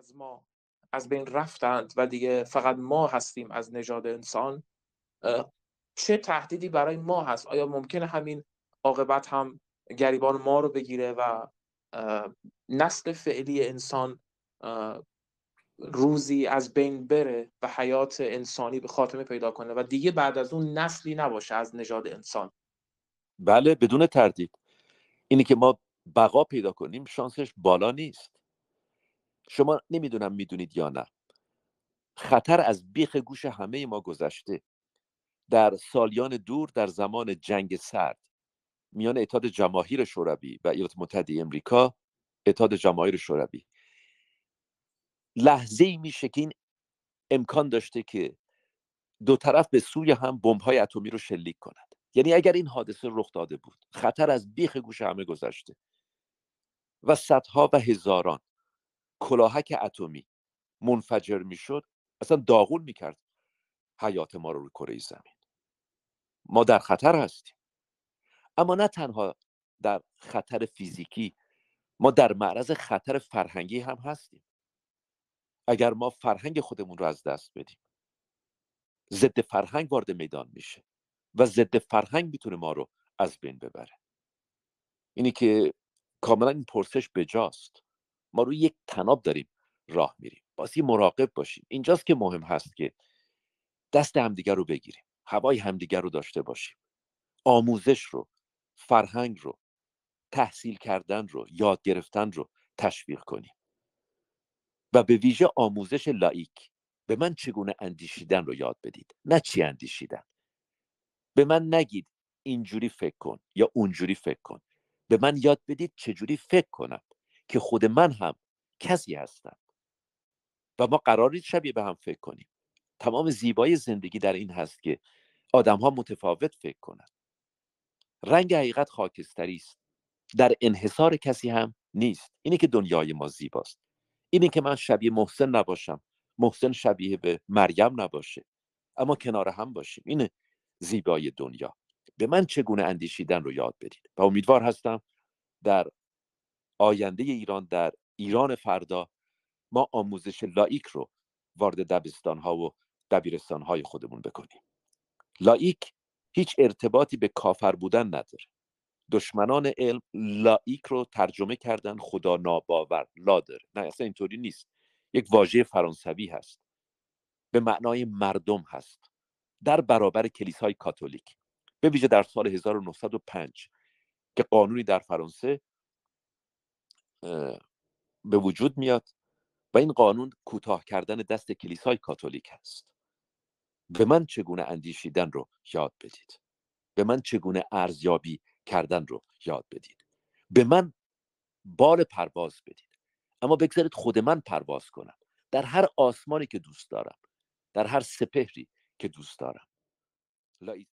از ما از بین رفتند و دیگه فقط ما هستیم از نژاد انسان چه تهدیدی برای ما هست آیا ممکنه همین عاقبت هم گریبان ما رو بگیره و نسل فعلی انسان روزی از بین بره و حیات انسانی به خاتمه پیدا کنه و دیگه بعد از اون نسلی نباشه از نژاد انسان بله بدون تردید اینی که ما بقا پیدا کنیم شانسش بالا نیست شما نمیدونم میدونید یا نه خطر از بیخ گوش همه ما گذشته در سالیان دور در زمان جنگ سرد میان اتحاد جماهیر شوروی و ایالات متحده امریکا اتحاد جماهیر شوروی لحظه ای میشه که این امکان داشته که دو طرف به سوی هم های اتمی رو شلیک کنند یعنی اگر این حادثه رخ داده بود خطر از بیخ گوش همه گذشته و صدها و هزاران کلاهک اتمی منفجر میشد اصلا داغون میکرد حیات ما رو روی کره زمین ما در خطر هستیم اما نه تنها در خطر فیزیکی ما در معرض خطر فرهنگی هم هستیم اگر ما فرهنگ خودمون رو از دست بدیم ضد فرهنگ وارد میدان میشه و ضد فرهنگ میتونه ما رو از بین ببره اینی که کاملا این پرسش بجاست ما روی یک تناب داریم راه میریم بازی مراقب باشیم اینجاست که مهم هست که دست همدیگر رو بگیریم هوای همدیگر رو داشته باشیم آموزش رو فرهنگ رو تحصیل کردن رو یاد گرفتن رو تشویق کنیم و به ویژه آموزش لایک به من چگونه اندیشیدن رو یاد بدید نه چی اندیشیدن به من نگید اینجوری فکر کن یا اونجوری فکر کن به من یاد بدید چجوری فکر کنم که خود من هم کسی هستم و ما قرار شبیه به هم فکر کنیم تمام زیبایی زندگی در این هست که آدم ها متفاوت فکر کنند رنگ حقیقت خاکستری است در انحصار کسی هم نیست اینه که دنیای ما زیباست اینه که من شبیه محسن نباشم محسن شبیه به مریم نباشه اما کنار هم باشیم اینه زیبایی دنیا به من چگونه اندیشیدن رو یاد بدید و امیدوار هستم در آینده ایران در ایران فردا ما آموزش لایک رو وارد دبستان ها و دبیرستان های خودمون بکنیم لایک هیچ ارتباطی به کافر بودن نداره دشمنان علم لایک رو ترجمه کردن خدا ناباور لا داره نه اصلا اینطوری نیست یک واژه فرانسوی هست به معنای مردم هست در برابر کلیسای کاتولیک به ویژه در سال 1905 که قانونی در فرانسه به وجود میاد و این قانون کوتاه کردن دست کلیسای کاتولیک هست به من چگونه اندیشیدن رو یاد بدید به من چگونه ارزیابی کردن رو یاد بدید به من بال پرواز بدید اما بگذارید خود من پرواز کنم در هر آسمانی که دوست دارم در هر سپهری که دوست دارم